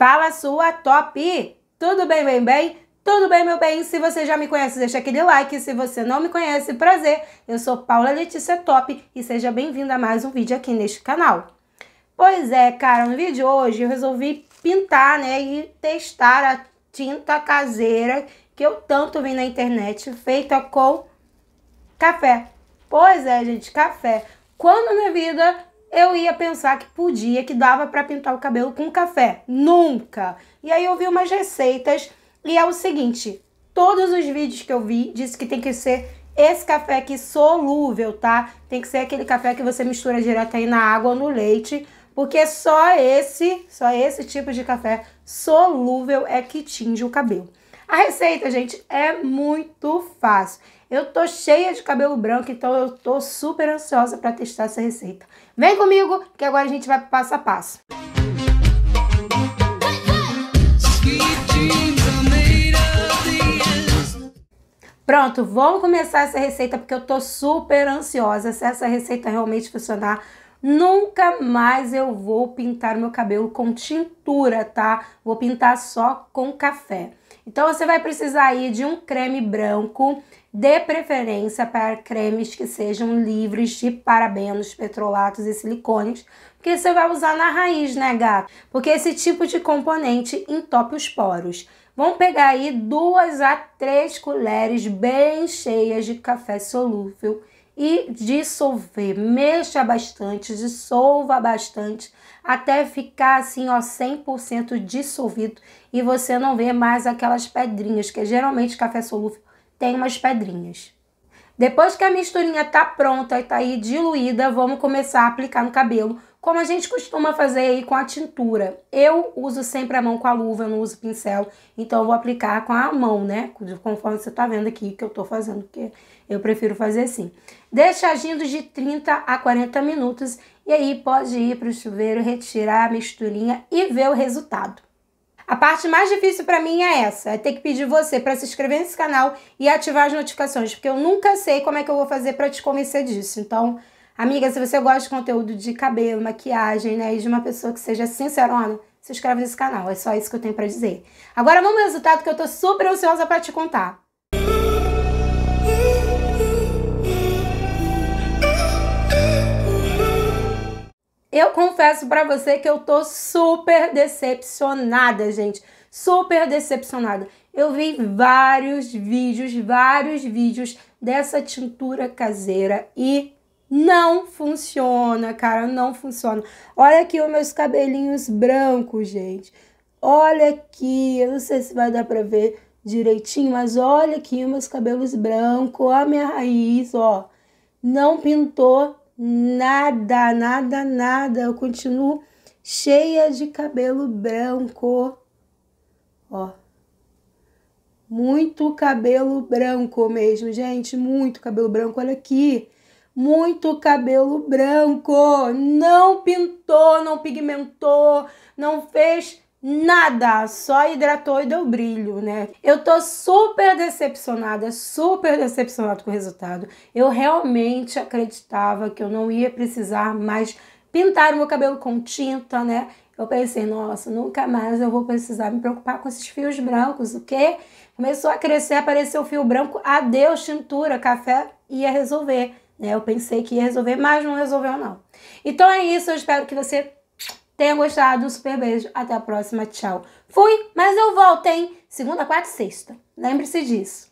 Fala sua top! Tudo bem, bem, bem? Tudo bem, meu bem? Se você já me conhece, deixa aquele like. Se você não me conhece, prazer. Eu sou Paula Letícia Top e seja bem-vinda a mais um vídeo aqui neste canal. Pois é, cara, no vídeo de hoje eu resolvi pintar, né, e testar a tinta caseira que eu tanto vi na internet, feita com café. Pois é, gente, café. Quando na vida eu ia pensar que podia, que dava para pintar o cabelo com café. Nunca! E aí eu vi umas receitas e é o seguinte: todos os vídeos que eu vi disse que tem que ser esse café aqui solúvel, tá? Tem que ser aquele café que você mistura direto aí na água ou no leite, porque só esse, só esse tipo de café solúvel é que tinge o cabelo. A receita, gente, é muito fácil. Eu tô cheia de cabelo branco, então eu tô super ansiosa para testar essa receita. Vem comigo que agora a gente vai pro passo a passo. Pronto, vamos começar essa receita porque eu tô super ansiosa se essa receita realmente funcionar. Nunca mais eu vou pintar meu cabelo com tintura, tá? Vou pintar só com café. Então você vai precisar aí de um creme branco, de preferência para cremes que sejam livres de parabenos, petrolatos e silicones, porque você vai usar na raiz, né, gato? Porque esse tipo de componente entope os poros. Vamos pegar aí duas a três colheres bem cheias de café solúvel e dissolver. Mexa bastante, dissolva bastante, até ficar assim, ó, 100% dissolvido e você não vê mais aquelas pedrinhas, que geralmente café solúvel tem umas pedrinhas. Depois que a misturinha tá pronta e tá aí diluída, vamos começar a aplicar no cabelo como a gente costuma fazer aí com a tintura. Eu uso sempre a mão com a luva, eu não uso pincel, então eu vou aplicar com a mão, né? Conforme você tá vendo aqui que eu tô fazendo, porque eu prefiro fazer assim. Deixa agindo de 30 a 40 minutos e aí pode ir pro chuveiro, retirar a misturinha e ver o resultado. A parte mais difícil para mim é essa, é ter que pedir você para se inscrever nesse canal e ativar as notificações, porque eu nunca sei como é que eu vou fazer para te convencer disso. Então, Amiga, se você gosta de conteúdo de cabelo, maquiagem, né, e de uma pessoa que seja sincerona, se inscreve nesse canal. É só isso que eu tenho para dizer. Agora vamos ao resultado que eu tô super ansiosa para te contar. Eu confesso para você que eu tô super decepcionada, gente. Super decepcionada. Eu vi vários vídeos, vários vídeos dessa tintura caseira e não funciona, cara, não funciona. Olha aqui os meus cabelinhos brancos, gente. Olha aqui, eu não sei se vai dar pra ver direitinho, mas olha aqui os meus cabelos brancos, a minha raiz, ó. Não pintou nada, nada, nada. Eu continuo cheia de cabelo branco. Ó. Muito cabelo branco mesmo, gente, muito cabelo branco. Olha aqui muito cabelo branco, não pintou, não pigmentou, não fez nada, só hidratou e deu brilho, né? Eu tô super decepcionada, super decepcionada com o resultado. Eu realmente acreditava que eu não ia precisar mais pintar o meu cabelo com tinta, né? Eu pensei, nossa, nunca mais eu vou precisar me preocupar com esses fios brancos, o quê? Começou a crescer, apareceu o fio branco, adeus, tintura, café ia resolver. É, eu pensei que ia resolver, mas não resolveu não. Então é isso, eu espero que você tenha gostado. Um super beijo, até a próxima, tchau. Fui, mas eu volto, hein? Segunda, quarta e sexta. Lembre-se disso.